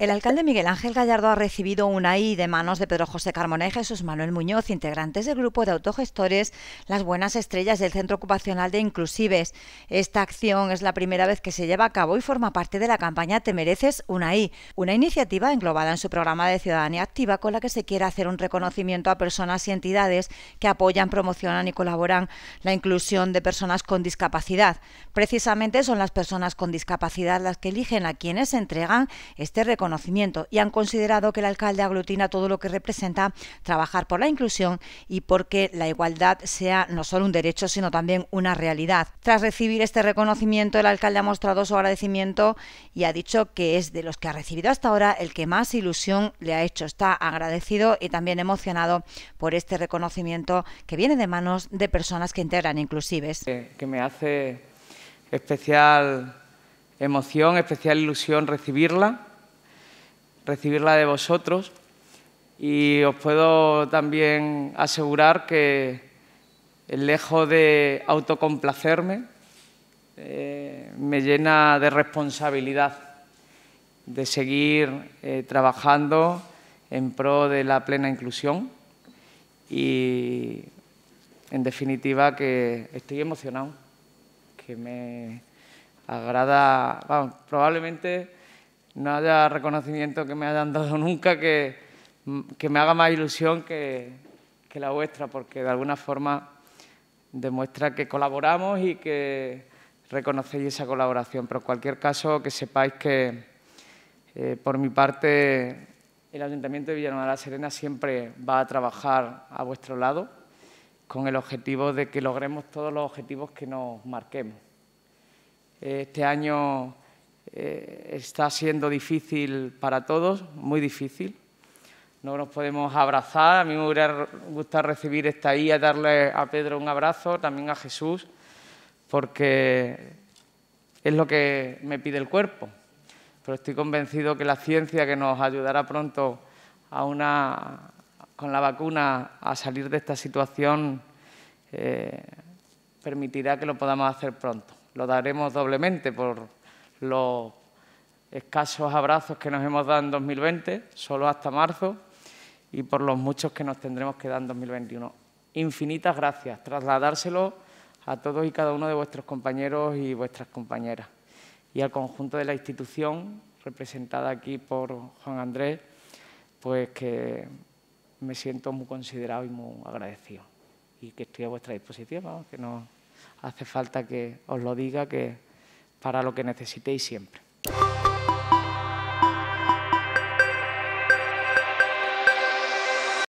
El alcalde Miguel Ángel Gallardo ha recibido una I de manos de Pedro José Carmona y Jesús Manuel Muñoz, integrantes del grupo de autogestores Las Buenas Estrellas del Centro Ocupacional de Inclusives. Esta acción es la primera vez que se lleva a cabo y forma parte de la campaña Te mereces una I, una iniciativa englobada en su programa de ciudadanía activa con la que se quiere hacer un reconocimiento a personas y entidades que apoyan, promocionan y colaboran la inclusión de personas con discapacidad. Precisamente son las personas con discapacidad las que eligen a quienes se entregan este reconocimiento y han considerado que el alcalde aglutina todo lo que representa trabajar por la inclusión y porque la igualdad sea no solo un derecho, sino también una realidad. Tras recibir este reconocimiento, el alcalde ha mostrado su agradecimiento y ha dicho que es de los que ha recibido hasta ahora el que más ilusión le ha hecho. Está agradecido y también emocionado por este reconocimiento que viene de manos de personas que integran inclusives. Que me hace especial emoción, especial ilusión recibirla recibirla de vosotros y os puedo también asegurar que eh, lejos de autocomplacerme, eh, me llena de responsabilidad de seguir eh, trabajando en pro de la plena inclusión y, en definitiva, que estoy emocionado, que me agrada, probablemente no haya reconocimiento que me hayan dado nunca que, me haga más ilusión que, la vuestra, porque de alguna forma demuestra que colaboramos y que reconocéis esa colaboración. Pero en cualquier caso, que sepáis que eh, por mi parte el Ayuntamiento de Villanueva de la Serena siempre va a trabajar a vuestro lado con el objetivo de que logremos todos los objetivos que nos marquemos. Este año eh, está siendo difícil para todos, muy difícil. No nos podemos abrazar, a mí me hubiera gustado recibir esta IA, darle a Pedro un abrazo, también a Jesús, porque es lo que me pide el cuerpo. Pero estoy convencido que la ciencia que nos ayudará pronto a con la vacuna a salir de esta situación eh, permitirá que lo podamos hacer pronto. Lo daremos doblemente por, los escasos abrazos que nos hemos dado en 2020, solo hasta marzo, y por los muchos que nos tendremos que dar en 2021. Infinitas gracias. Trasladárselo a todos y cada uno de vuestros compañeros y vuestras compañeras y al conjunto de la institución representada aquí por Juan Andrés, pues que me siento muy considerado y muy agradecido y que estoy a vuestra disposición, que no hace falta que os lo diga, que para lo que necesitéis siempre.